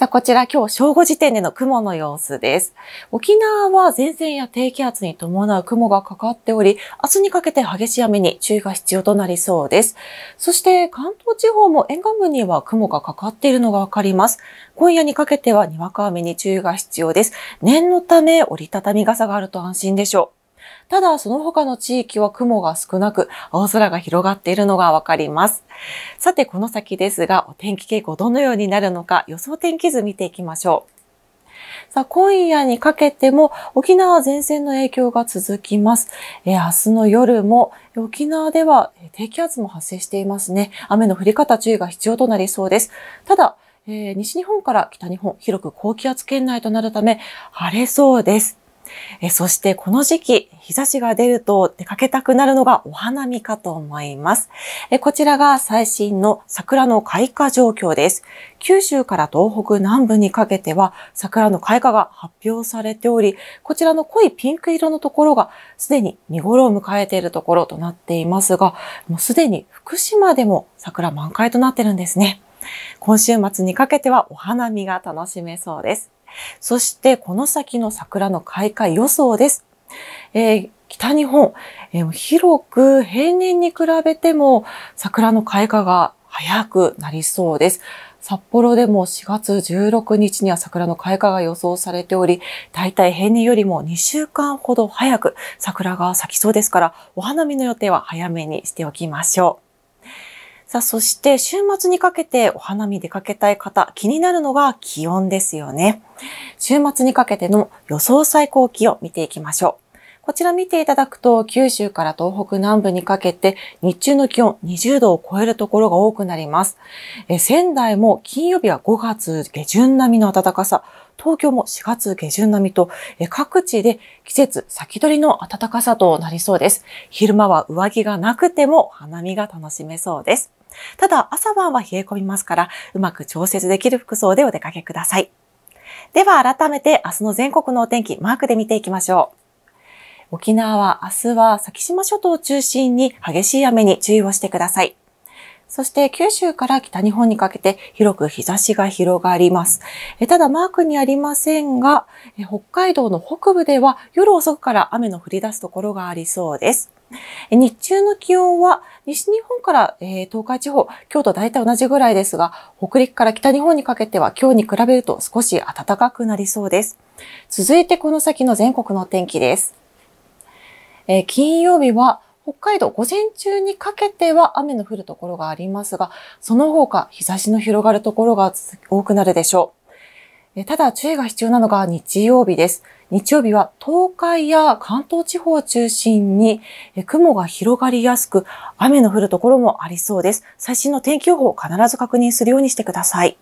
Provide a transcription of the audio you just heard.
さあ、こちら今日正午時点での雲の様子です。沖縄は前線や低気圧に伴う雲がかかっており、明日にかけて激しい雨に注意が必要となりそうです。そして関東地方も沿岸部には雲がかかっているのがわかります。今夜にかけてはにわか雨に注意が必要です。念のため折りたたみ傘があると安心でしょう。ただ、その他の地域は雲が少なく、青空が広がっているのがわかります。さて、この先ですが、お天気傾向どのようになるのか、予想天気図見ていきましょう。さあ、今夜にかけても沖縄前線の影響が続きます。え明日の夜も沖縄では低気圧も発生していますね。雨の降り方注意が必要となりそうです。ただ、えー、西日本から北日本、広く高気圧圏内となるため、晴れそうです。えそしてこの時期、日差しが出ると出かけたくなるのがお花見かと思います。えこちらが最新の桜の開花状況です。九州から東北南部にかけては桜の開花が発表されており、こちらの濃いピンク色のところがすでに見頃を迎えているところとなっていますが、もうすでに福島でも桜満開となってるんですね。今週末にかけてはお花見が楽しめそうです。そしてこの先の桜の開花予想です。えー、北日本、えー、広く平年に比べても桜の開花が早くなりそうです。札幌でも4月16日には桜の開花が予想されており、大体平年よりも2週間ほど早く桜が咲きそうですから、お花見の予定は早めにしておきましょう。さあ、そして週末にかけてお花見出かけたい方、気になるのが気温ですよね。週末にかけての予想最高気温見ていきましょう。こちら見ていただくと、九州から東北南部にかけて、日中の気温20度を超えるところが多くなります。え仙台も金曜日は5月下旬並みの暖かさ、東京も4月下旬並みと、え各地で季節先取りの暖かさとなりそうです。昼間は上着がなくても花見が楽しめそうです。ただ、朝晩は冷え込みますから、うまく調節できる服装でお出かけください。では、改めて明日の全国のお天気、マークで見ていきましょう。沖縄は明日は先島諸島を中心に激しい雨に注意をしてください。そして九州から北日本にかけて広く日差しが広がります。ただマークにありませんが、北海道の北部では夜遅くから雨の降り出すところがありそうです。日中の気温は西日本から、え東海地方、今日と大体同じぐらいですが、北陸から北日本にかけては今日に比べると少し暖かくなりそうです。続いてこの先の全国の天気です。え金曜日は北海道、午前中にかけては雨の降るところがありますが、その他、日差しの広がるところが多くなるでしょう。ただ、注意が必要なのが日曜日です。日曜日は東海や関東地方を中心に雲が広がりやすく雨の降るところもありそうです。最新の天気予報を必ず確認するようにしてください。